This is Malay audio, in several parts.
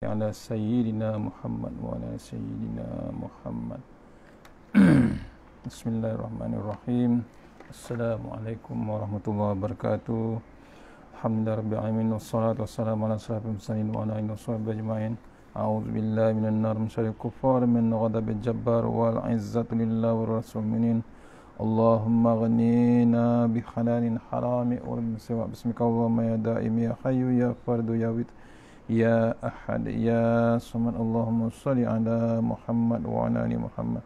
ala sayyidina Muhammad wa ala sayyidina Muhammad Bismillahirrahmanirrahim Assalamualaikum warahmatullahi wabarakatuh Alhamdulillah rabbil alamin wassalatu wassalamu ala asyrafil mursalin wa ala alihi washabbihi ajmain A'udzu billahi minan nar min syarril kuffar min ghadabil jabbar wal izzati lillahi wa rasulihin Allahumma ghnina bi halalin harami wa bismika Allahumma ya daimi ya hayyu ya fardu ya witr Ya Ahad Ya Samad Allahumma salli ala Muhammad wa ala ali Muhammad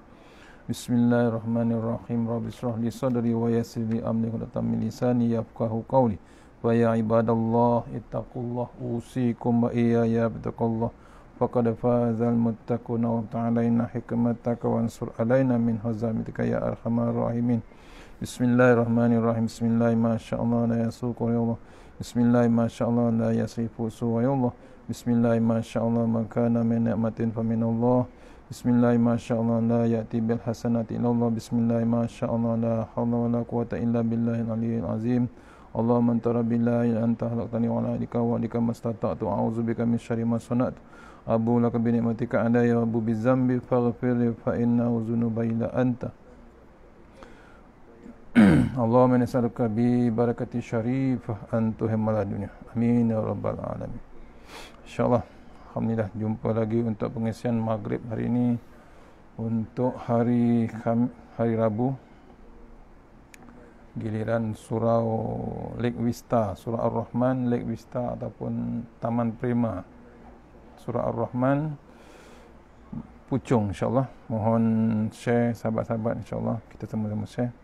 Bismillahirrahmanirrahim Rabbi israh li sadri wa yassir li amri wa latam min lisani yafqahu qawli wa ya ibadallah ittaqullah usikum wa iya ya bitaqallah faqad fazal muttaqun wa ta'alaina hikmataka wa ansur alaina min hazamitika ya arhamar rahimin Bismillahirrahmanirrahim Bismillahirrahmanirrahim Masya'Allah la yasuku ya Allah Bismillahirrahmanirrahim Masya'Allah la yasifu suwa ya Allah Bismillahirrahmanirrahim. Masya-Allah maka ni'matin fa minallah. Bismillahirrahmanirrahim. La ya'ti bil Bismillahirrahmanirrahim. masya la hawla wa la quwwata azim. Allahumma anta rabbil la ilaha illa wa alaika wa alika mastata'tu a'udzu bika min Abu lak bi ni'matika ala ya Rabbu bi dzambi fa inna dzunuba illa anta. Allahumma nas'aluka bi barakati syarif an tuhimmal Amin ya rabbal alamin. InsyaAllah Alhamdulillah jumpa lagi untuk pengisian maghrib hari ini Untuk hari hari Rabu Giliran surau Lake Vista Surau Ar-Rahman Lake Vista ataupun Taman Prima Surau Ar-Rahman Pucung insyaAllah Mohon share sahabat-sahabat insyaAllah Kita sama-sama share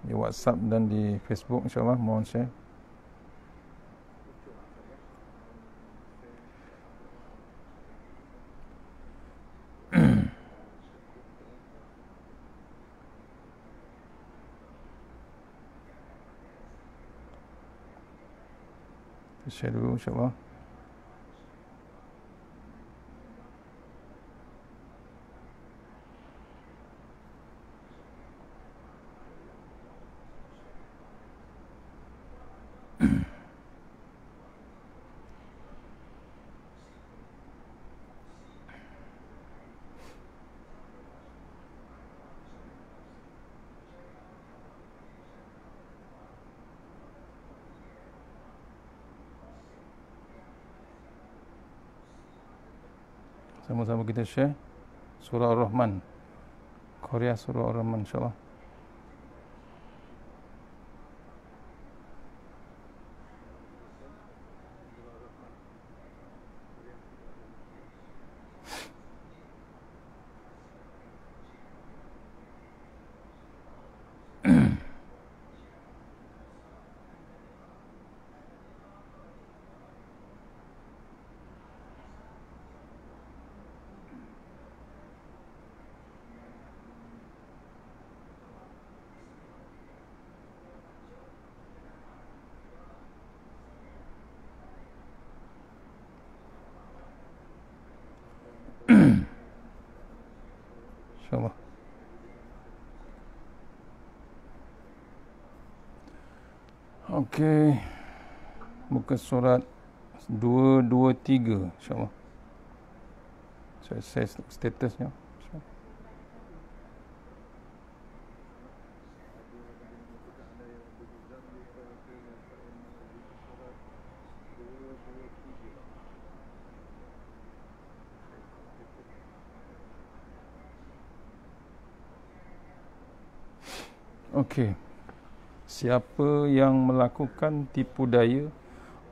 Di Whatsapp dan di Facebook insyaAllah Mohon share insya-Allah insya sama-sama kita share surah ar-rahman Korea surah ar-rahman insyaallah Okey. Muka surat 223 insya-Allah. Saya so, set statusnya. Okay. Siapa yang melakukan tipu daya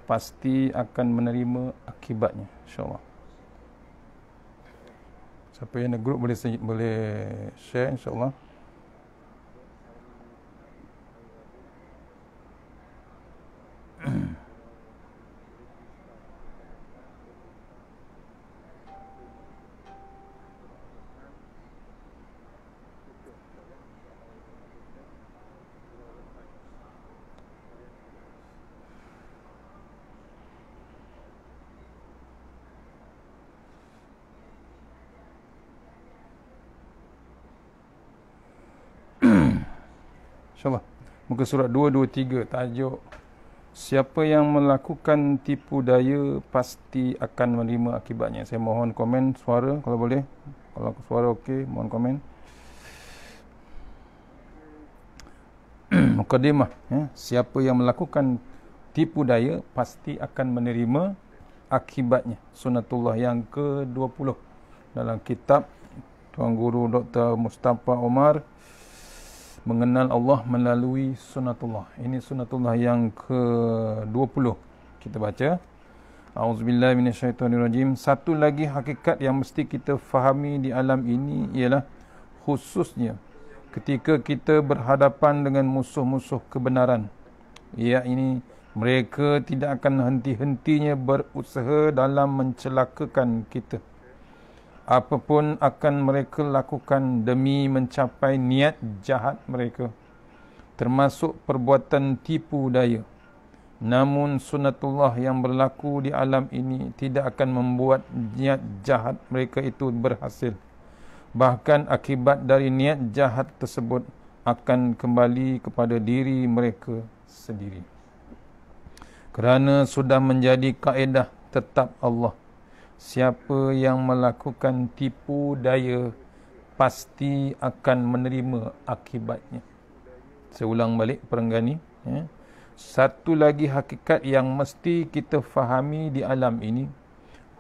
pasti akan menerima akibatnya. Insyaallah. allah Siapa yang ada grup boleh boleh share insyaallah. Muka surat 223 tajuk Siapa yang melakukan tipu daya pasti akan menerima akibatnya. Saya mohon komen suara kalau boleh. Kalau suara okey, mohon komen. Mukadimah, ya. Siapa yang melakukan tipu daya pasti akan menerima akibatnya. Sunatullah yang ke-20 dalam kitab Tuan Guru Dr. Mustafa Omar mengenal Allah melalui Sunatullah. Ini Sunatullah yang ke-20. Kita baca. Auzubillahi minasyaitonirrajim. Satu lagi hakikat yang mesti kita fahami di alam ini ialah khususnya ketika kita berhadapan dengan musuh-musuh kebenaran. Ya ini mereka tidak akan henti-hentinya berusaha dalam mencelakakan kita apapun akan mereka lakukan demi mencapai niat jahat mereka termasuk perbuatan tipu daya namun sunatullah yang berlaku di alam ini tidak akan membuat niat jahat mereka itu berhasil bahkan akibat dari niat jahat tersebut akan kembali kepada diri mereka sendiri kerana sudah menjadi kaedah tetap Allah Siapa yang melakukan tipu daya pasti akan menerima akibatnya. Saya ulang balik perenggani. Ya. Satu lagi hakikat yang mesti kita fahami di alam ini,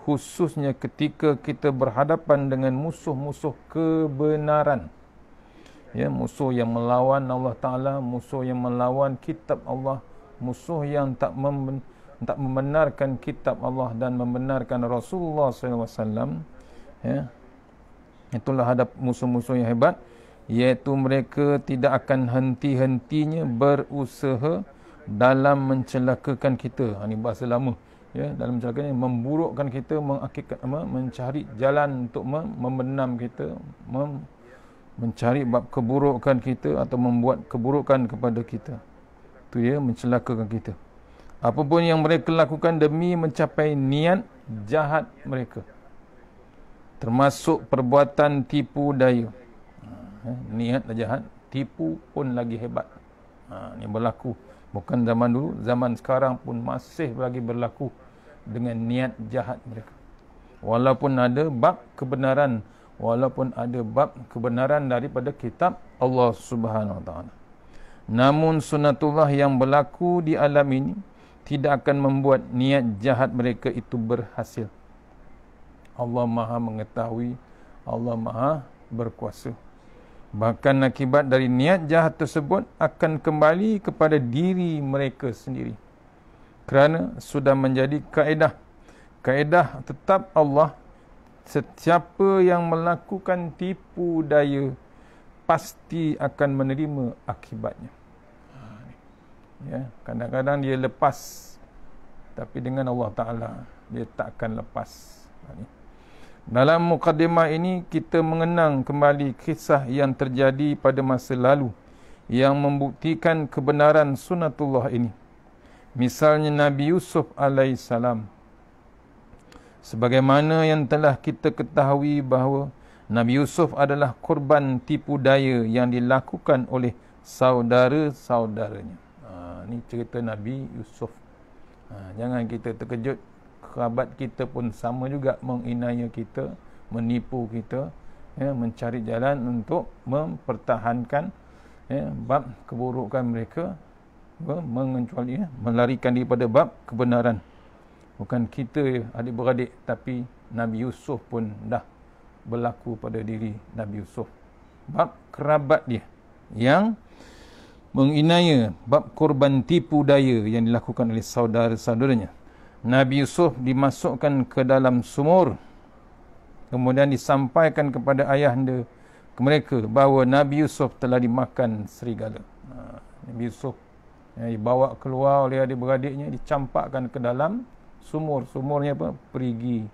khususnya ketika kita berhadapan dengan musuh-musuh kebenaran. Ya, musuh yang melawan Allah Ta'ala, musuh yang melawan kitab Allah, musuh yang tak membenarkan tak membenarkan kitab Allah dan membenarkan Rasulullah SAW ya itulah hadap musuh-musuh yang hebat iaitu mereka tidak akan henti-hentinya berusaha dalam mencelakakan kita ini ha, bahasa lama ya dalam mencelakakan memburukkan kita mengakikat mencari jalan untuk membenam kita mem mencari bab keburukan kita atau membuat keburukan kepada kita itu ya mencelakakan kita apapun yang mereka lakukan demi mencapai niat jahat mereka termasuk perbuatan tipu daya ha, eh, niat dah jahat tipu pun lagi hebat ini ha, berlaku bukan zaman dulu zaman sekarang pun masih lagi berlaku dengan niat jahat mereka walaupun ada bab kebenaran walaupun ada bab kebenaran daripada kitab Allah Subhanahu Wa namun sunatullah yang berlaku di alam ini tidak akan membuat niat jahat mereka itu berhasil. Allah Maha mengetahui, Allah Maha berkuasa. Bahkan akibat dari niat jahat tersebut akan kembali kepada diri mereka sendiri. Kerana sudah menjadi kaedah. Kaedah tetap Allah, setiapa yang melakukan tipu daya, pasti akan menerima akibatnya ya kadang-kadang dia lepas tapi dengan Allah taala dia takkan lepas ha, ni dalam mukadimah ini kita mengenang kembali kisah yang terjadi pada masa lalu yang membuktikan kebenaran sunatullah ini misalnya Nabi Yusuf alaihissalam sebagaimana yang telah kita ketahui bahawa Nabi Yusuf adalah korban tipu daya yang dilakukan oleh saudara-saudaranya ni cerita Nabi Yusuf. Ha, jangan kita terkejut kerabat kita pun sama juga menginaya kita, menipu kita, ya, mencari jalan untuk mempertahankan ya, bab keburukan mereka, ya, mengecuali ya, melarikan daripada bab kebenaran. Bukan kita ya adik-beradik tapi Nabi Yusuf pun dah berlaku pada diri Nabi Yusuf. Bab kerabat dia yang menginaya bab korban tipu daya yang dilakukan oleh saudara-saudaranya. Nabi Yusuf dimasukkan ke dalam sumur kemudian disampaikan kepada ayahnya ke mereka bahawa Nabi Yusuf telah dimakan serigala. Ha, Nabi Yusuf ya, dibawa keluar oleh adik-beradiknya dicampakkan ke dalam sumur. Sumurnya apa? Perigi.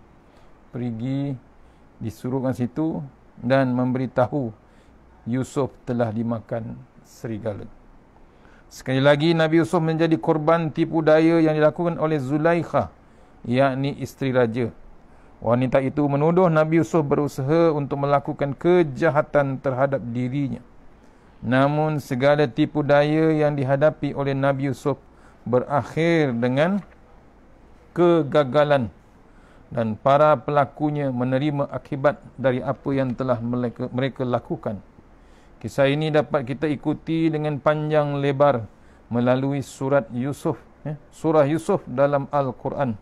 Perigi disuruhkan situ dan memberitahu Yusuf telah dimakan serigala. Sekali lagi Nabi Yusuf menjadi korban tipu daya yang dilakukan oleh Zulaikha, yakni isteri raja. Wanita itu menuduh Nabi Yusuf berusaha untuk melakukan kejahatan terhadap dirinya. Namun segala tipu daya yang dihadapi oleh Nabi Yusuf berakhir dengan kegagalan dan para pelakunya menerima akibat dari apa yang telah mereka, mereka lakukan. Kisah ini dapat kita ikuti dengan panjang lebar melalui surat Yusuf, ya. surah Yusuf dalam Al-Quran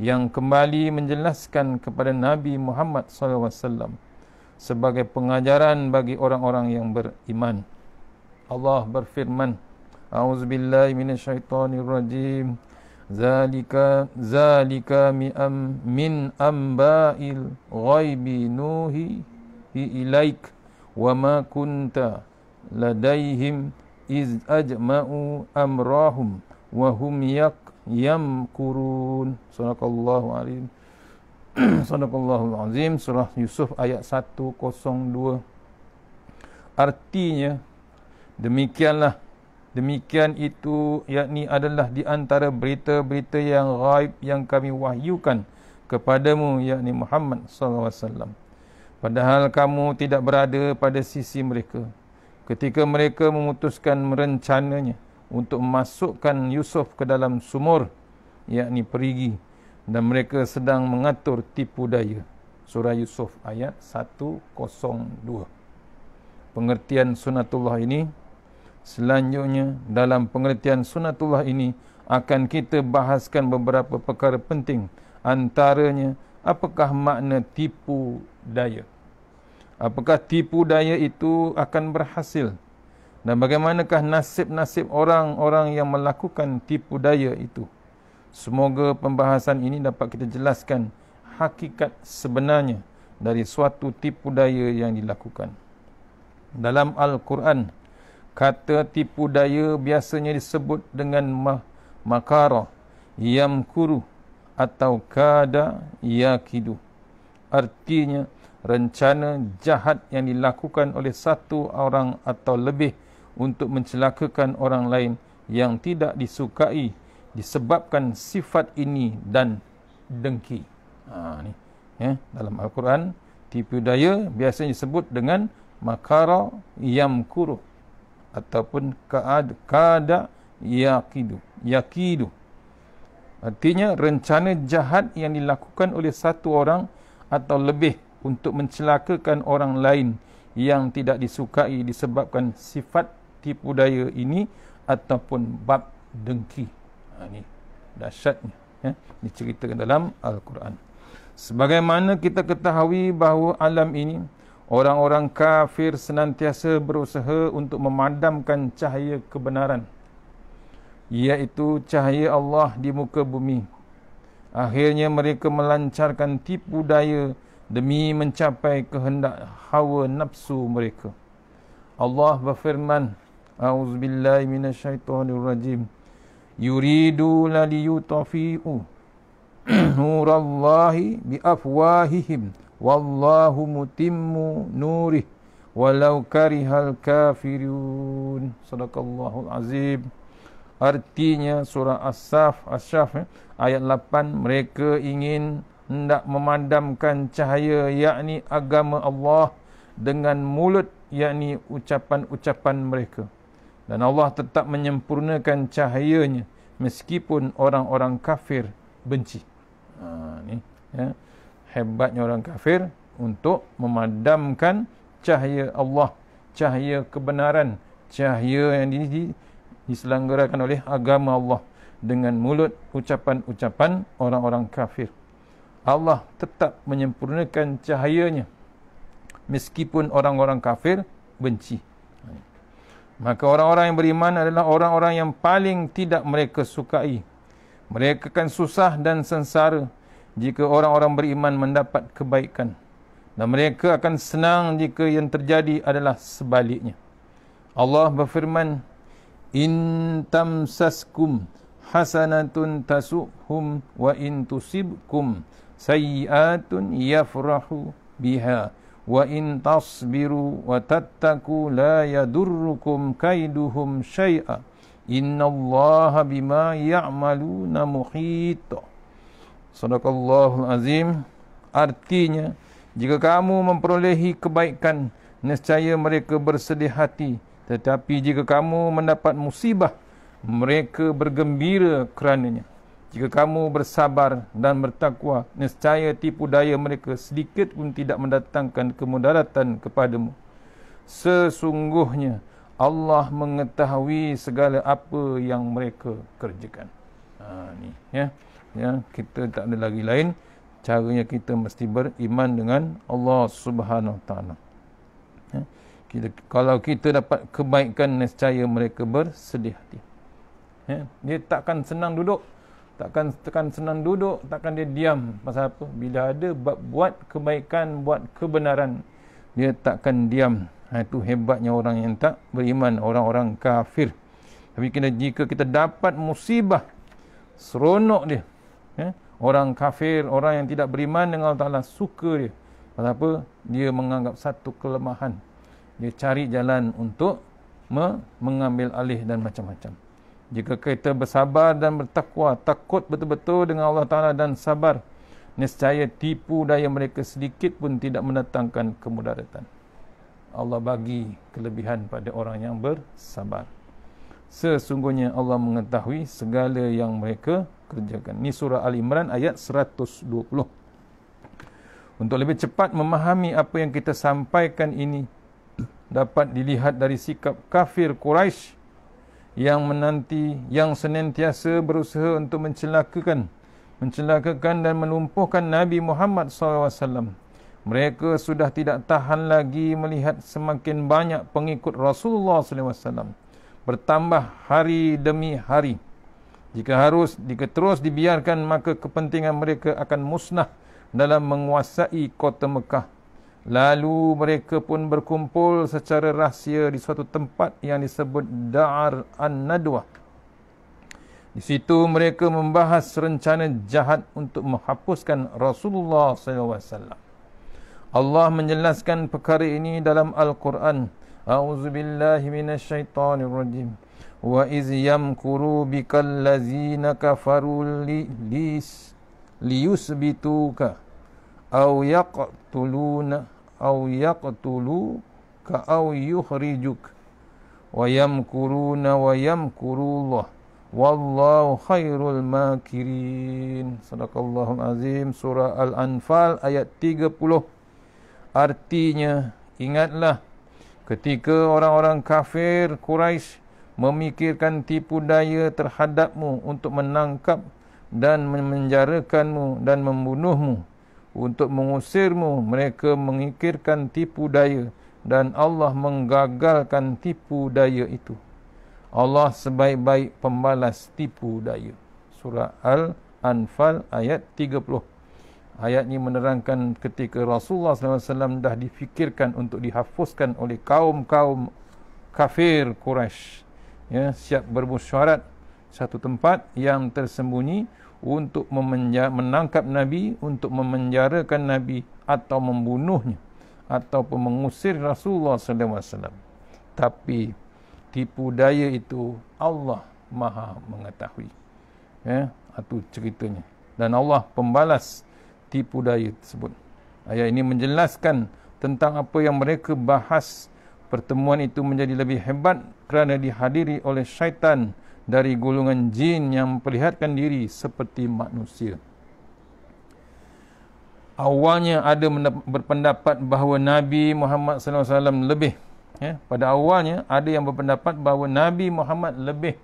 yang kembali menjelaskan kepada Nabi Muhammad SAW sebagai pengajaran bagi orang-orang yang beriman. Allah berfirman, A'udzubillahi minasyaitonirrajim. Zalika zalika mi am, min ambail ghaibi nuhi ilaika wama kunta ladaihim iz ajma'u amrahum wa hum yak yamkurun sallallahu alaihi sallallahu azim surah yusuf ayat 102 artinya demikianlah demikian itu yakni adalah di antara berita-berita yang gaib yang kami wahyukan kepadamu yakni Muhammad sallallahu alaihi wasallam Padahal kamu tidak berada pada sisi mereka. Ketika mereka memutuskan merencananya untuk memasukkan Yusuf ke dalam sumur, yakni perigi, dan mereka sedang mengatur tipu daya. Surah Yusuf ayat 102. Pengertian sunatullah ini, selanjutnya dalam pengertian sunatullah ini, akan kita bahaskan beberapa perkara penting antaranya apakah makna tipu daya? Apakah tipu daya itu akan berhasil? Dan bagaimanakah nasib-nasib orang-orang yang melakukan tipu daya itu? Semoga pembahasan ini dapat kita jelaskan hakikat sebenarnya dari suatu tipu daya yang dilakukan. Dalam Al-Quran, kata tipu daya biasanya disebut dengan makara, yamkuruh, atau kada yakidu. Artinya, rencana jahat yang dilakukan oleh satu orang atau lebih untuk mencelakakan orang lain yang tidak disukai disebabkan sifat ini dan dengki. Ha, ni. Ya, dalam Al-Quran, tipu daya biasanya disebut dengan makara yamkuru ataupun kaad kada yakidu yakidu Artinya rencana jahat yang dilakukan oleh satu orang atau lebih untuk mencelakakan orang lain yang tidak disukai disebabkan sifat tipu daya ini ataupun bab dengki. Ha, ini dahsyatnya. Ya. Ini ceritakan dalam Al-Quran. Sebagaimana kita ketahui bahawa alam ini orang-orang kafir senantiasa berusaha untuk memadamkan cahaya kebenaran iaitu cahaya Allah di muka bumi. Akhirnya mereka melancarkan tipu daya demi mencapai kehendak hawa nafsu mereka. Allah berfirman, A'udzubillahi minasyaitonirrajim. Yuridu la liyutafi'u nurallahi biafwahihim wallahu mutimmu nurih walau karihal kafirun. Sadaqallahul azim. Artinya surah As-Saf, As-Syaf eh? ayat 8 mereka ingin hendak memadamkan cahaya yakni agama Allah dengan mulut yakni ucapan-ucapan mereka. Dan Allah tetap menyempurnakan cahayanya meskipun orang-orang kafir benci. Ha, ni, ya. Hebatnya orang kafir untuk memadamkan cahaya Allah, cahaya kebenaran, cahaya yang di, diselenggarakan oleh agama Allah dengan mulut ucapan-ucapan orang-orang kafir. Allah tetap menyempurnakan cahayanya meskipun orang-orang kafir benci. Maka orang-orang yang beriman adalah orang-orang yang paling tidak mereka sukai. Mereka akan susah dan sengsara jika orang-orang beriman mendapat kebaikan. Dan mereka akan senang jika yang terjadi adalah sebaliknya. Allah berfirman, in tamsaskum hasanatun tasukhum wa in tusibkum sayiatun yafrahu biha wa in tasbiru wa tattaku la yadurrukum kaiduhum syai'a innallaha bima ya'maluna muhit sadaqallahul azim artinya jika kamu memperolehi kebaikan nescaya mereka bersedih hati tetapi jika kamu mendapat musibah, mereka bergembira kerananya. Jika kamu bersabar dan bertakwa, nescaya tipu daya mereka sedikit pun tidak mendatangkan kemudaratan kepadamu. Sesungguhnya Allah mengetahui segala apa yang mereka kerjakan. Ha, ni, ya. ya, kita tak ada lagi lain. Caranya kita mesti beriman dengan Allah Subhanahu Wataala kita, kalau kita dapat kebaikan nescaya mereka bersedih hati ya? dia takkan senang duduk takkan takkan senang duduk takkan dia diam pasal apa bila ada buat, buat kebaikan buat kebenaran dia takkan diam ha, itu hebatnya orang yang tak beriman orang-orang kafir tapi kena jika kita dapat musibah seronok dia ya? orang kafir orang yang tidak beriman dengan Allah Taala suka dia pasal apa dia menganggap satu kelemahan dia cari jalan untuk mengambil alih dan macam-macam. Jika kita bersabar dan bertakwa, takut betul-betul dengan Allah Ta'ala dan sabar, niscaya tipu daya mereka sedikit pun tidak mendatangkan kemudaratan. Allah bagi kelebihan pada orang yang bersabar. Sesungguhnya Allah mengetahui segala yang mereka kerjakan. Ini surah Al Imran ayat 120. Untuk lebih cepat memahami apa yang kita sampaikan ini, dapat dilihat dari sikap kafir Quraisy yang menanti yang senantiasa berusaha untuk mencelakakan mencelakakan dan melumpuhkan Nabi Muhammad SAW. Mereka sudah tidak tahan lagi melihat semakin banyak pengikut Rasulullah SAW bertambah hari demi hari. Jika harus, jika terus dibiarkan, maka kepentingan mereka akan musnah dalam menguasai kota Mekah Lalu mereka pun berkumpul secara rahsia di suatu tempat yang disebut Da'ar An-Nadwah. Di situ mereka membahas rencana jahat untuk menghapuskan Rasulullah SAW. Allah menjelaskan perkara ini dalam Al-Quran. A'udzubillahi minasyaitonirrajim. Wa iz yamkuru bikal lazina kafaru li liyusbituka aw yaqtuluna aw yaqtulu ka aw yukhrijuk wa yamkuruna wa yamkurullah wallahu khairul makirin sadaqallahul azim surah al-anfal ayat 30 artinya ingatlah ketika orang-orang kafir Quraisy memikirkan tipu daya terhadapmu untuk menangkap dan memenjarakanmu dan membunuhmu untuk mengusirmu mereka mengikirkan tipu daya dan Allah menggagalkan tipu daya itu Allah sebaik-baik pembalas tipu daya surah al-anfal ayat 30 ayat ini menerangkan ketika Rasulullah SAW dah difikirkan untuk dihapuskan oleh kaum-kaum kafir Quraisy ya siap bermusyarat satu tempat yang tersembunyi untuk menangkap Nabi, untuk memenjarakan Nabi atau membunuhnya atau mengusir Rasulullah SAW. Tapi tipu daya itu Allah Maha mengetahui. Ya, itu ceritanya. Dan Allah pembalas tipu daya tersebut. Ayat ini menjelaskan tentang apa yang mereka bahas pertemuan itu menjadi lebih hebat kerana dihadiri oleh syaitan dari golongan jin yang memperlihatkan diri seperti manusia. Awalnya ada berpendapat bahawa Nabi Muhammad SAW lebih ya pada awalnya ada yang berpendapat bahawa Nabi Muhammad lebih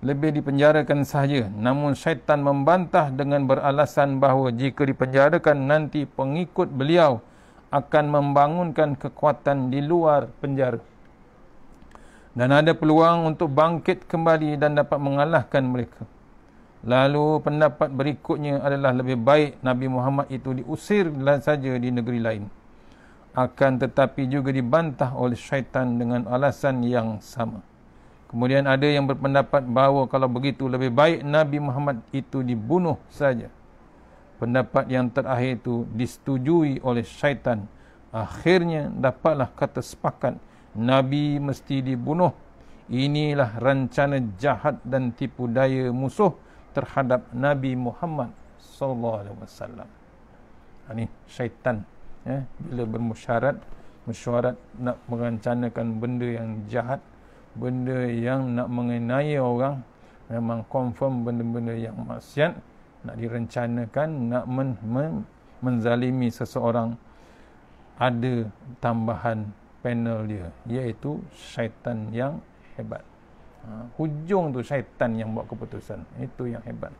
lebih dipenjarakan sahaja namun syaitan membantah dengan beralasan bahawa jika dipenjarakan nanti pengikut beliau akan membangunkan kekuatan di luar penjara dan ada peluang untuk bangkit kembali dan dapat mengalahkan mereka. Lalu pendapat berikutnya adalah lebih baik Nabi Muhammad itu diusir saja di negeri lain. Akan tetapi juga dibantah oleh syaitan dengan alasan yang sama. Kemudian ada yang berpendapat bahawa kalau begitu lebih baik Nabi Muhammad itu dibunuh saja. Pendapat yang terakhir itu disetujui oleh syaitan. Akhirnya dapatlah kata sepakat Nabi mesti dibunuh. Inilah rancana jahat dan tipu daya musuh terhadap Nabi Muhammad sallallahu alaihi wasallam. Ini ha, syaitan ya, bila bermusyarat mesyuarat nak merancangkan benda yang jahat, benda yang nak mengenai orang memang confirm benda-benda yang maksiat nak direncanakan nak men, men, menzalimi seseorang ada tambahan panel dia iaitu syaitan yang hebat ha, hujung tu syaitan yang buat keputusan itu yang hebat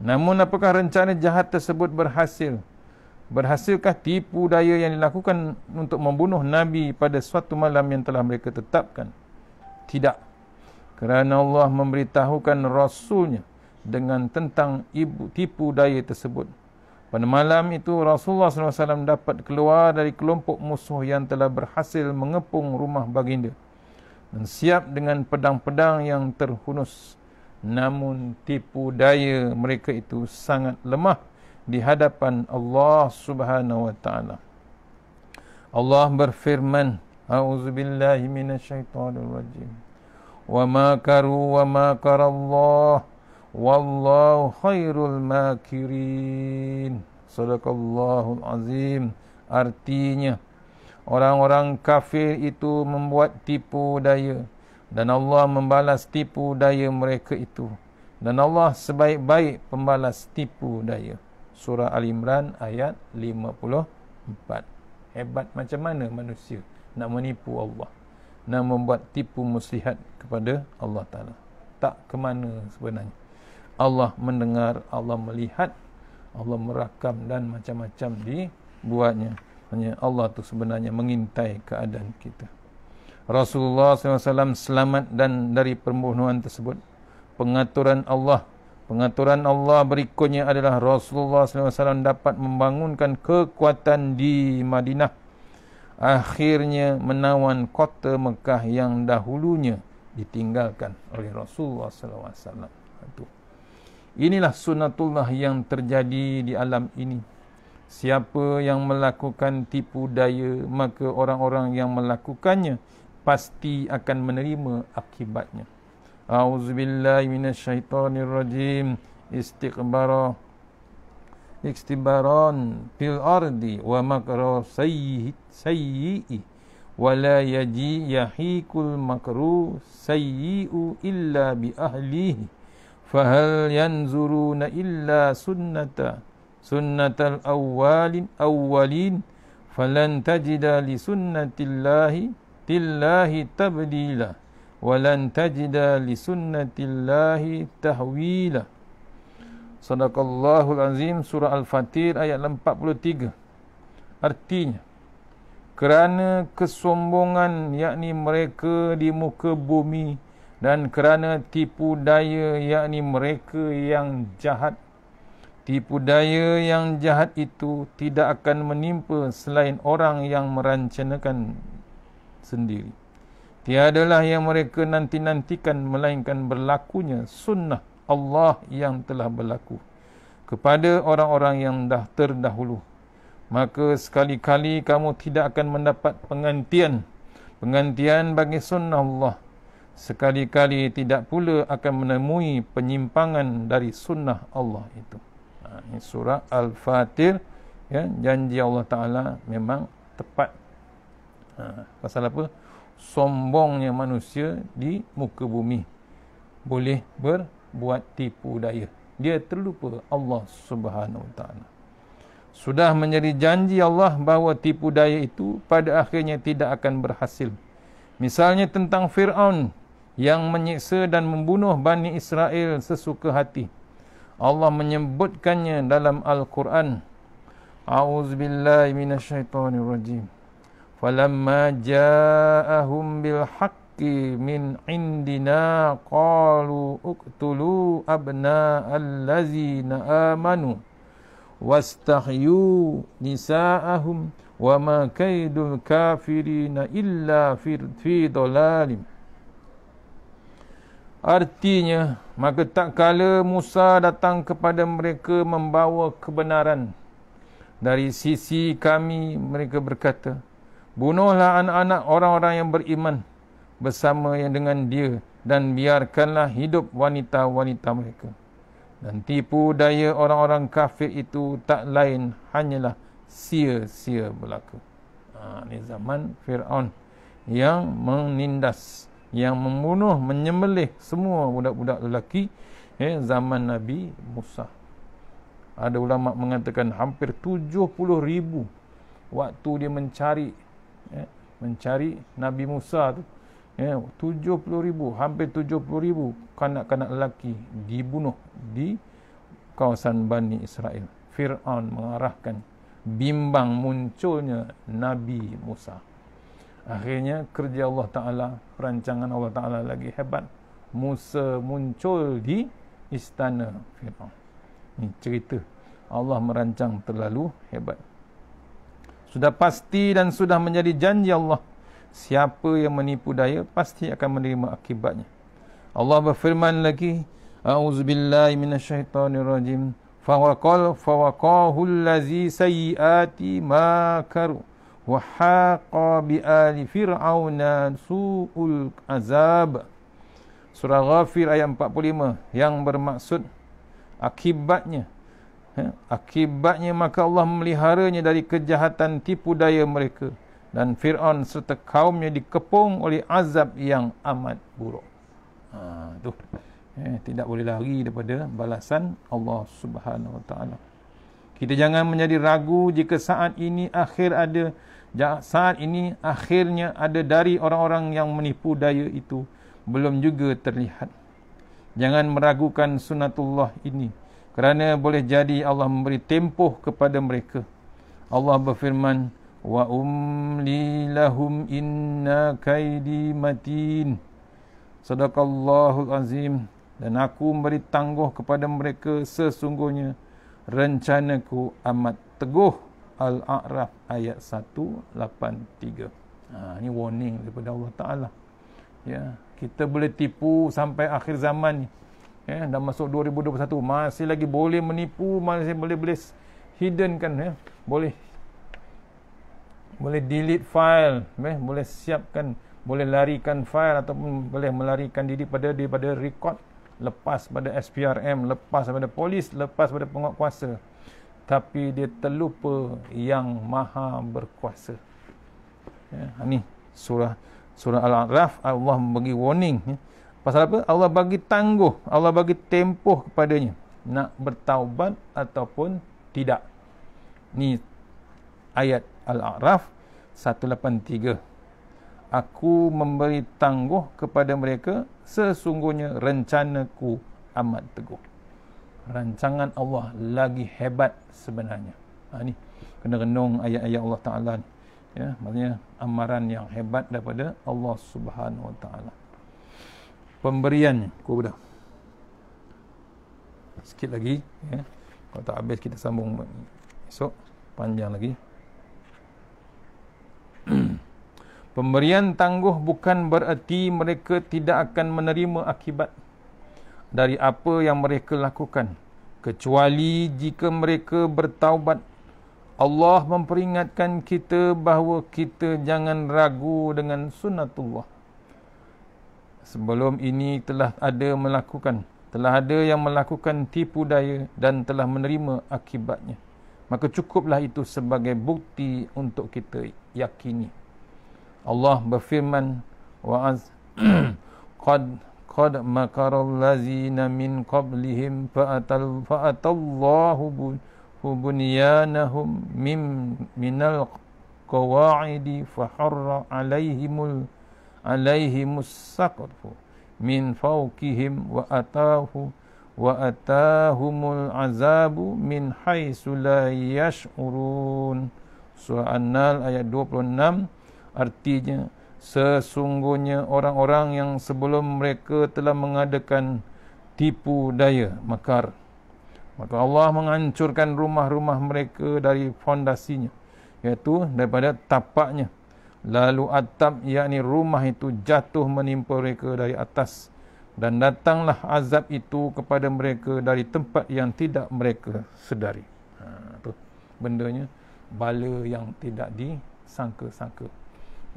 namun apakah rencana jahat tersebut berhasil berhasilkah tipu daya yang dilakukan untuk membunuh nabi pada suatu malam yang telah mereka tetapkan tidak kerana Allah memberitahukan rasulnya dengan tentang ibu tipu daya tersebut pada malam itu Rasulullah SAW dapat keluar dari kelompok musuh yang telah berhasil mengepung rumah baginda dan siap dengan pedang-pedang yang terhunus. Namun tipu daya mereka itu sangat lemah di hadapan Allah Subhanahu Wa Taala. Allah berfirman, "A'udzu billahi minasyaitonir rajim." وما كروا وما كر الله Wallahu khairul makirin. Sadaqallahul azim. Artinya, orang-orang kafir itu membuat tipu daya. Dan Allah membalas tipu daya mereka itu. Dan Allah sebaik-baik pembalas tipu daya. Surah Al Imran ayat 54. Hebat macam mana manusia nak menipu Allah, nak membuat tipu muslihat kepada Allah Taala. Tak ke mana sebenarnya. Allah mendengar, Allah melihat, Allah merakam dan macam-macam dibuatnya. Hanya Allah tu sebenarnya mengintai keadaan kita. Rasulullah SAW selamat dan dari pembunuhan tersebut. Pengaturan Allah. Pengaturan Allah berikutnya adalah Rasulullah SAW dapat membangunkan kekuatan di Madinah. Akhirnya menawan kota Mekah yang dahulunya ditinggalkan oleh Rasulullah SAW. Alhamdulillah. Inilah sunatullah yang terjadi di alam ini. Siapa yang melakukan tipu daya, maka orang-orang yang melakukannya pasti akan menerima akibatnya. A'udzubillahi minasyaitonirrajim. Istighbara. Istibaran fil ardi wa makra sayyi'i wa la yaji yahikul makru sayyi'u illa bi ahlihi. فهل ينظرون إلا سنة سنة الأولين أولين فلن تجد لسنة الله لله تبديلا ولن تجد لسنة الله تحويلا صدق الله العظيم سورة الفاتير آية 43 Artinya, kerana kesombongan yakni mereka di muka bumi dan kerana tipu daya yakni mereka yang jahat tipu daya yang jahat itu tidak akan menimpa selain orang yang merancangkan sendiri tiadalah yang mereka nanti-nantikan melainkan berlakunya sunnah Allah yang telah berlaku kepada orang-orang yang dah terdahulu maka sekali-kali kamu tidak akan mendapat pengantian pengantian bagi sunnah Allah sekali-kali tidak pula akan menemui penyimpangan dari sunnah Allah itu. Ha, ini surah Al-Fatir, ya, janji Allah Ta'ala memang tepat. Ha, pasal apa? Sombongnya manusia di muka bumi. Boleh berbuat tipu daya. Dia terlupa Allah Subhanahu Wa Sudah menjadi janji Allah bahawa tipu daya itu pada akhirnya tidak akan berhasil. Misalnya tentang Fir'aun yang menyiksa dan membunuh Bani Israel sesuka hati. Allah menyebutkannya dalam Al-Quran. A'udzubillahi minasyaitonirrajim. Falamma ja'ahum bilhaqqi min indina qalu uktulu abna allazina amanu wastahyu nisa'ahum wa ma kaidul kafirina illa fi dhalalim. Artinya, maka tak kala Musa datang kepada mereka membawa kebenaran. Dari sisi kami, mereka berkata, Bunuhlah anak-anak orang-orang yang beriman bersama yang dengan dia dan biarkanlah hidup wanita-wanita mereka. Dan tipu daya orang-orang kafir itu tak lain hanyalah sia-sia berlaku. Ha, ini zaman Fir'aun yang menindas yang membunuh menyembelih semua budak-budak lelaki eh, zaman Nabi Musa ada ulama mengatakan hampir 70 ribu waktu dia mencari eh, mencari Nabi Musa tu eh, 70 ribu hampir 70 ribu kanak-kanak lelaki dibunuh di kawasan Bani Israel Fir'aun mengarahkan bimbang munculnya Nabi Musa Akhirnya kerja Allah Ta'ala, perancangan Allah Ta'ala lagi hebat. Musa muncul di istana Ini cerita Allah merancang terlalu hebat. Sudah pasti dan sudah menjadi janji Allah. Siapa yang menipu daya pasti akan menerima akibatnya. Allah berfirman lagi, A'udzubillahi minasyaitonirrajim. Fawaqal fawaqahu allazi sayyiati makaru. وَحَاقَ بِآلِ فِرْعَوْنَ suul azab Surah Ghafir ayat 45 yang bermaksud akibatnya ha? akibatnya maka Allah memeliharanya dari kejahatan tipu daya mereka dan Fir'aun serta kaumnya dikepung oleh azab yang amat buruk. Ha, tu. Eh, tidak boleh lari daripada balasan Allah Subhanahu Wa Taala. Kita jangan menjadi ragu jika saat ini akhir ada saat ini akhirnya ada dari orang-orang yang menipu daya itu belum juga terlihat. Jangan meragukan sunatullah ini kerana boleh jadi Allah memberi tempoh kepada mereka. Allah berfirman, Wa umli lahum inna kaidi matin. Sadaqallahul azim. Dan aku memberi tangguh kepada mereka sesungguhnya. Rencanaku amat teguh. Al-A'raf ayat 183. Ha, ini warning daripada Allah Ta'ala. Ya, kita boleh tipu sampai akhir zaman ni. Ya, dah masuk 2021. Masih lagi boleh menipu, masih boleh boleh hidden kan. Ya. Boleh. Boleh delete file. Eh. Boleh siapkan, boleh larikan file ataupun boleh melarikan diri pada daripada record. Lepas pada SPRM, lepas pada polis, lepas pada penguatkuasa tapi dia terlupa yang maha berkuasa ya, ini surah surah Al-A'raf Allah bagi warning ya. pasal apa Allah bagi tangguh Allah bagi tempoh kepadanya nak bertaubat ataupun tidak ni ayat Al-A'raf 183 Aku memberi tangguh kepada mereka sesungguhnya rencanaku amat teguh rancangan Allah lagi hebat sebenarnya. Ha, ni kena renung ayat-ayat Allah Taala ni. Ya, maknanya amaran yang hebat daripada Allah Subhanahu Wa Taala. Pemberian, kau budak. Sikit lagi, ya. Kalau tak habis kita sambung esok panjang lagi. Pemberian tangguh bukan bererti mereka tidak akan menerima akibat dari apa yang mereka lakukan kecuali jika mereka bertaubat Allah memperingatkan kita bahawa kita jangan ragu dengan sunatullah. sebelum ini telah ada melakukan telah ada yang melakukan tipu daya dan telah menerima akibatnya maka cukuplah itu sebagai bukti untuk kita yakini Allah berfirman wa az qad وقد مكر الذين من قبلهم فأتى الله بنيانهم من من القواعد فحر عليهم عليهم السقف من فوقهم وأتاه وأتاهم العذاب من حيث لا يشعرون سؤال النال آية 26 artinya sesungguhnya orang-orang yang sebelum mereka telah mengadakan tipu daya makar maka Allah menghancurkan rumah-rumah mereka dari fondasinya iaitu daripada tapaknya lalu atap yakni rumah itu jatuh menimpa mereka dari atas dan datanglah azab itu kepada mereka dari tempat yang tidak mereka sedari ha, tu bendanya bala yang tidak disangka-sangka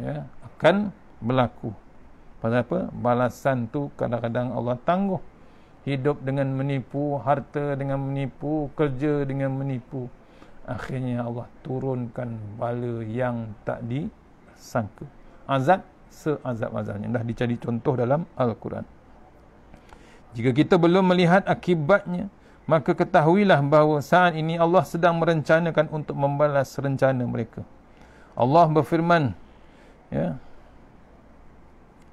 ya, akan berlaku. Pasal apa? Balasan tu kadang-kadang Allah tangguh. Hidup dengan menipu, harta dengan menipu, kerja dengan menipu. Akhirnya Allah turunkan bala yang tak disangka. Azab seazab-azabnya. Dah dicari contoh dalam Al-Quran. Jika kita belum melihat akibatnya, maka ketahuilah bahawa saat ini Allah sedang merencanakan untuk membalas rencana mereka. Allah berfirman, ya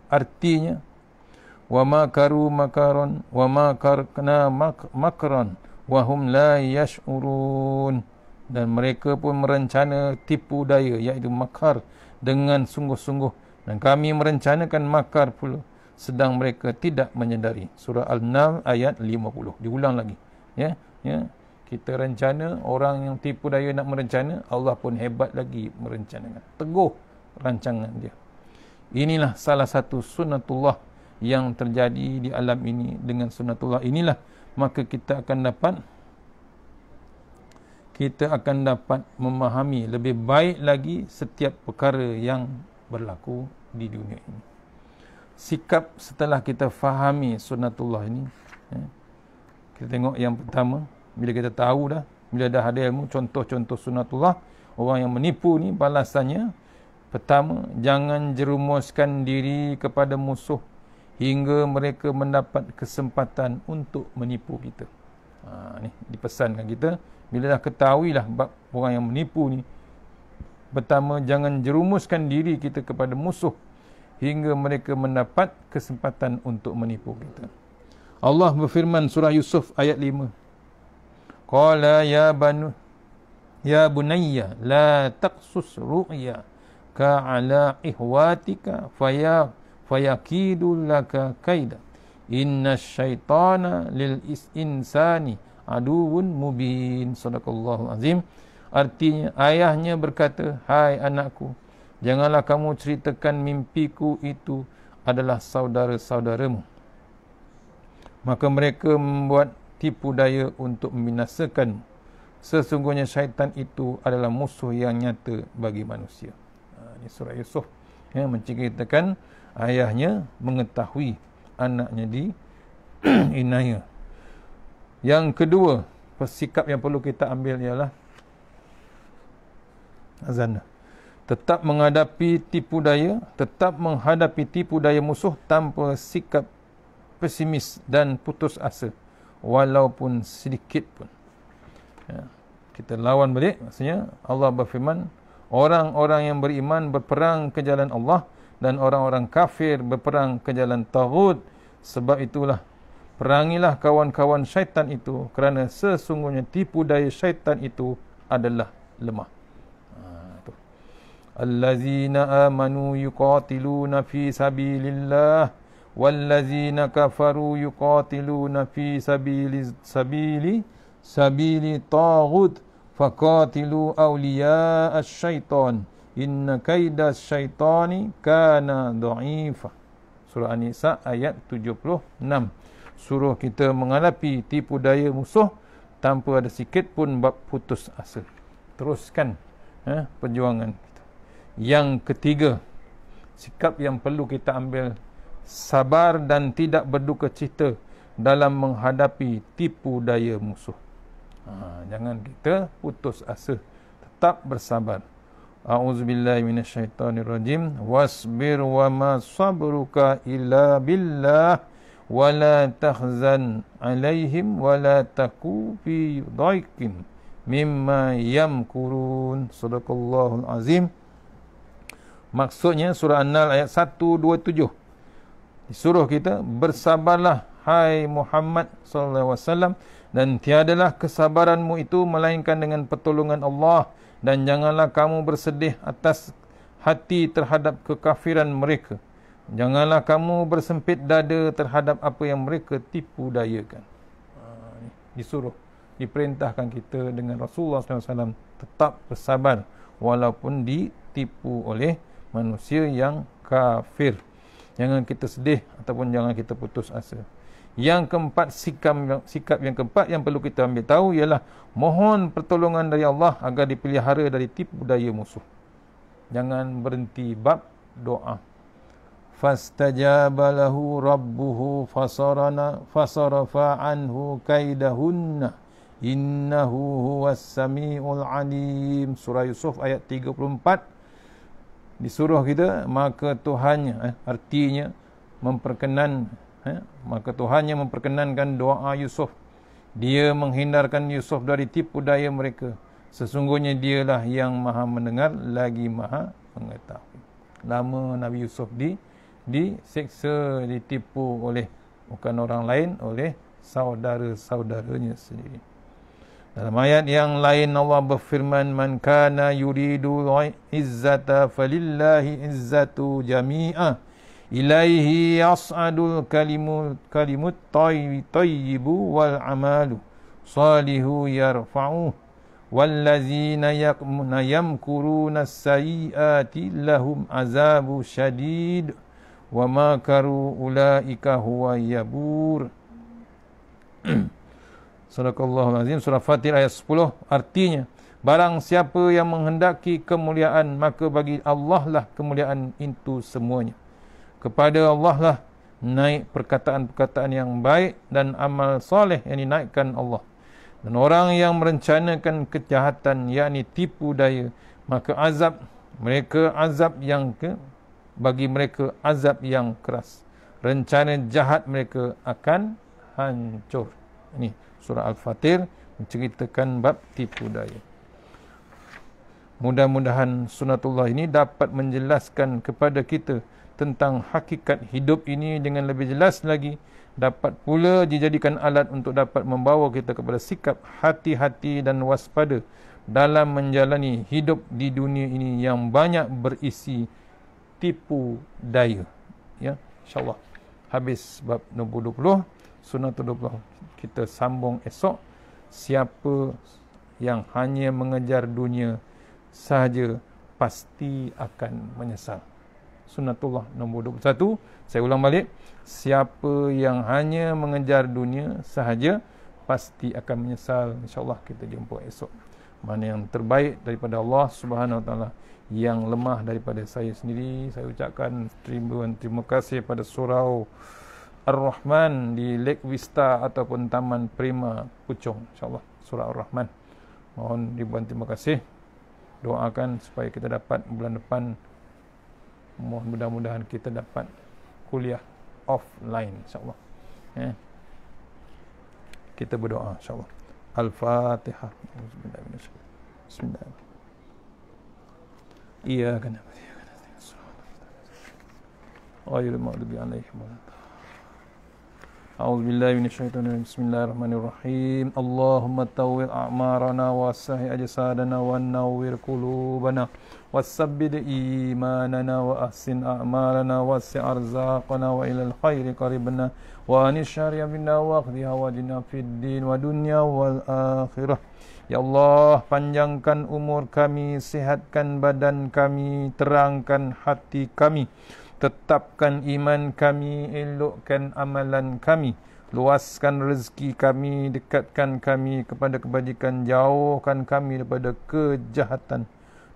artinya wa makaru makaron wa makarna makron wa hum la yashurun dan mereka pun merencana tipu daya iaitu makar dengan sungguh-sungguh dan kami merencanakan makar pula sedang mereka tidak menyedari surah al-nam ayat 50 diulang lagi ya ya kita rencana orang yang tipu daya nak merencana Allah pun hebat lagi merencanakan teguh rancangan dia. Inilah salah satu sunatullah yang terjadi di alam ini dengan sunatullah. inilah maka kita akan dapat kita akan dapat memahami lebih baik lagi setiap perkara yang berlaku di dunia ini. Sikap setelah kita fahami sunatullah ini, eh, kita tengok yang pertama, bila kita tahu dah, bila dah ada ilmu, contoh-contoh sunatullah. orang yang menipu ni balasannya, Pertama, jangan jerumuskan diri kepada musuh hingga mereka mendapat kesempatan untuk menipu kita. Ha, ni dipesankan kita bila dah ketahui lah orang yang menipu ni. Pertama, jangan jerumuskan diri kita kepada musuh hingga mereka mendapat kesempatan untuk menipu kita. Allah berfirman surah Yusuf ayat 5. Qala ya banu ya bunayya la taqsus ru'ya laka ala ihwatika faya fayakidu laka kaida inna syaitana lil insani aduun mubin sadaqallahu azim artinya ayahnya berkata hai anakku janganlah kamu ceritakan mimpiku itu adalah saudara-saudaramu maka mereka membuat tipu daya untuk membinasakan sesungguhnya syaitan itu adalah musuh yang nyata bagi manusia ni surah Yusuf ya menceritakan ayahnya mengetahui anaknya di inaya yang kedua sikap yang perlu kita ambil ialah azan tetap menghadapi tipu daya tetap menghadapi tipu daya musuh tanpa sikap pesimis dan putus asa walaupun sedikit pun ya. kita lawan balik maksudnya Allah berfirman orang-orang yang beriman berperang ke jalan Allah dan orang-orang kafir berperang ke jalan taghut sebab itulah perangilah kawan-kawan syaitan itu kerana sesungguhnya tipu daya syaitan itu adalah lemah الذين آمنوا يقاتلون في سبيل wal والذين kafaru يقاتلون في sabili sabili سبيل طاغوت faqatilu awliya as-syaitan inna kaida syaitani kana dhaifa surah an-nisa ayat 76 suruh kita mengalapi tipu daya musuh tanpa ada sikit pun bab putus asa teruskan eh, perjuangan kita yang ketiga sikap yang perlu kita ambil sabar dan tidak berduka cita dalam menghadapi tipu daya musuh Ha, jangan kita putus asa. Tetap bersabar. A'udzubillahi minasyaitonirrajim. Wasbir wa ma sabruka illa billah wa la tahzan 'alaihim wa la taku fi dhaikin mimma yamkurun. Sadaqallahul azim. Maksudnya surah An-Nal ayat 127. Disuruh kita bersabarlah hai Muhammad sallallahu alaihi wasallam dan tiadalah kesabaranmu itu melainkan dengan pertolongan Allah dan janganlah kamu bersedih atas hati terhadap kekafiran mereka janganlah kamu bersempit dada terhadap apa yang mereka tipu dayakan ah, disuruh diperintahkan kita dengan Rasulullah SAW tetap bersabar walaupun ditipu oleh manusia yang kafir jangan kita sedih ataupun jangan kita putus asa yang keempat sikap yang, sikap yang keempat yang perlu kita ambil tahu ialah mohon pertolongan dari Allah agar dipelihara dari tipu daya musuh. Jangan berhenti bab doa. Fastajaba lahu rabbuhu fasarana fasarafa anhu kaidahunna innahu huwas samiul alim surah yusuf ayat 34 disuruh kita maka tuhannya eh, artinya memperkenan Ya, maka Tuhannya memperkenankan doa Yusuf. Dia menghindarkan Yusuf dari tipu daya mereka. Sesungguhnya dialah yang maha mendengar lagi maha mengetahui. Lama Nabi Yusuf di di diseksa, ditipu oleh bukan orang lain, oleh saudara-saudaranya sendiri. Dalam ayat yang lain Allah berfirman man kana yuridu izzata falillahi izzatu jami'ah ilaihi yas'adul kalimut kalimut tayyibu wal amalu salihu yarfa'u wal yakmuna yamkuruna sayiati lahum azabu shadid wa makaru ulaika huwa yabur Surah Azim Surah Fatir ayat 10 artinya barang siapa yang menghendaki kemuliaan maka bagi Allah lah kemuliaan itu semuanya kepada Allah lah naik perkataan-perkataan yang baik dan amal soleh yang dinaikkan Allah. Dan orang yang merencanakan kejahatan yakni tipu daya maka azab mereka azab yang ke bagi mereka azab yang keras. Rencana jahat mereka akan hancur. Ini surah Al-Fatir menceritakan bab tipu daya. Mudah-mudahan sunatullah ini dapat menjelaskan kepada kita tentang hakikat hidup ini dengan lebih jelas lagi dapat pula dijadikan alat untuk dapat membawa kita kepada sikap hati-hati dan waspada dalam menjalani hidup di dunia ini yang banyak berisi tipu daya ya insyaallah habis bab nombor 20 sunat 20 kita sambung esok siapa yang hanya mengejar dunia sahaja pasti akan menyesal sunnatullah nombor 21 saya ulang balik siapa yang hanya mengejar dunia sahaja pasti akan menyesal insyaallah kita jumpa esok mana yang terbaik daripada Allah Subhanahu taala yang lemah daripada saya sendiri saya ucapkan terima, terima kasih pada surau Ar-Rahman di Lake Vista ataupun Taman Prima Pucung insyaallah surau Ar-Rahman mohon dibuat terima kasih doakan supaya kita dapat bulan depan mohon mudah-mudahan kita dapat kuliah offline insyaallah eh kita berdoa insyaallah al-fatihah bismillahirrahmanirrahim iya kan غير المغضوب عليهم ولا أعوذ بالله من الشيطان الرجيم بسم الله الرحمن الرحيم اللهم توّر أعمارنا وسهل أجسادنا ونور وثبت إيماننا وأحسن أعمالنا وسع أرزاقنا وإلى الخير قربنا وأن الشر يبنا وأخذها ودنا في الدين والدنيا والآخرة يا الله panjangkan umur kami sihatkan badan kami terangkan hati kami tetapkan iman kami elokkan amalan kami luaskan rezeki kami dekatkan kami kepada kebajikan jauhkan kami daripada kejahatan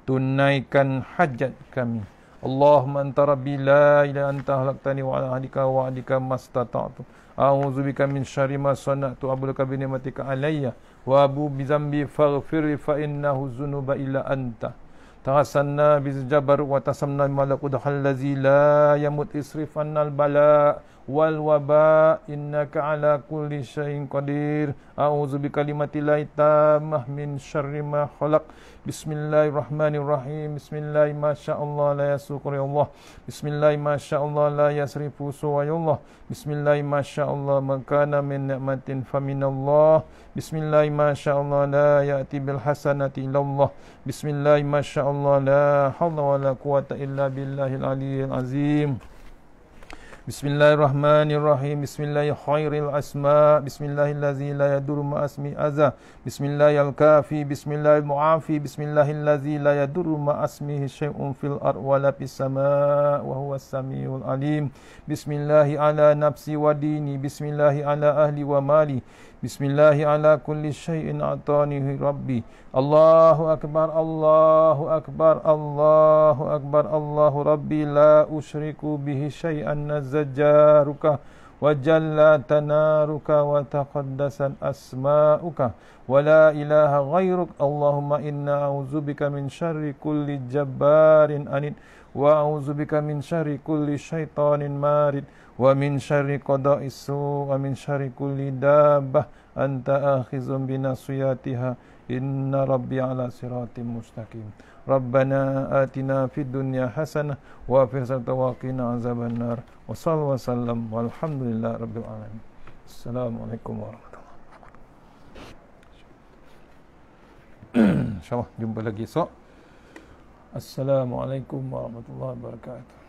tunaikan hajat kami. Allahumma anta rabbi la ilaha anta halaktani wa ala ahdika wa ahdika mastata'tu. A'udzubika min syarri ma sana'tu abulaka bi ni'matika alayya wa abu bi dhanbi faghfir li fa innahu dhunuba illa anta. Tahassanna bi jabar wa tasamna malakud halazi la yamut isrifanna al bala' wal waba innaka ala kulli syai'in qadir a'udzu bi kalimatillahi tammah min syarri ma khalaq bismillahirrahmanirrahim bismillahirrahmanirrahim masyaallah la yasriku Bismillahi Allah bismillahirrahmanirrahim masyaallah la yasrifu su wa ya Allah bismillahirrahmanirrahim masyaallah man kana min ni'matin faminallah bismillahirrahmanirrahim masyaallah la ya'ti bil hasanati illallah bismillahirrahmanirrahim masyaallah la hawla wa la quwwata illa billahil aliyyil azim Bismillahirrahmanirrahim. Bismillahirrahmanirrahim. Bismillahirrahmanirrahim. Bismillahirrahmanirrahim. Bismillahirrahmanirrahim. Bismillahirrahmanirrahim. Bismillahirrahmanirrahim. Bismillahirrahmanirrahim. Bismillahirrahmanirrahim. Bismillahirrahmanirrahim. Bismillahirrahmanirrahim. Bismillahirrahmanirrahim. Bismillahirrahmanirrahim. Bismillahirrahmanirrahim. Bismillahirrahmanirrahim. Bismillahirrahmanirrahim. Bismillahirrahmanirrahim. Bismillahirrahmanirrahim. Bismillah ala kulli syai'in atanihi rabbi Allahu akbar Allahu akbar Allahu akbar Allahu rabbi la usyriku bihi syai'an nazzajaruka wa jalla tanaruka wa taqaddasan asma'uka wa la ilaha ghairuk Allahumma inna a'udzubika min syarri kulli jabbarin anid wa a'udzubika min syarri kulli syaitanin marid ومن شر قضاء السوء ومن شر كل دابة أنت آخذ بناصياتها إن ربي على صراط مستقيم ربنا آتنا في الدنيا حسنة وفي وقنا عذاب النار وصلى وسلم والحمد لله رب العالمين السلام عليكم ورحمة الله InsyaAllah jumpa lagi esok Assalamualaikum warahmatullahi wabarakatuh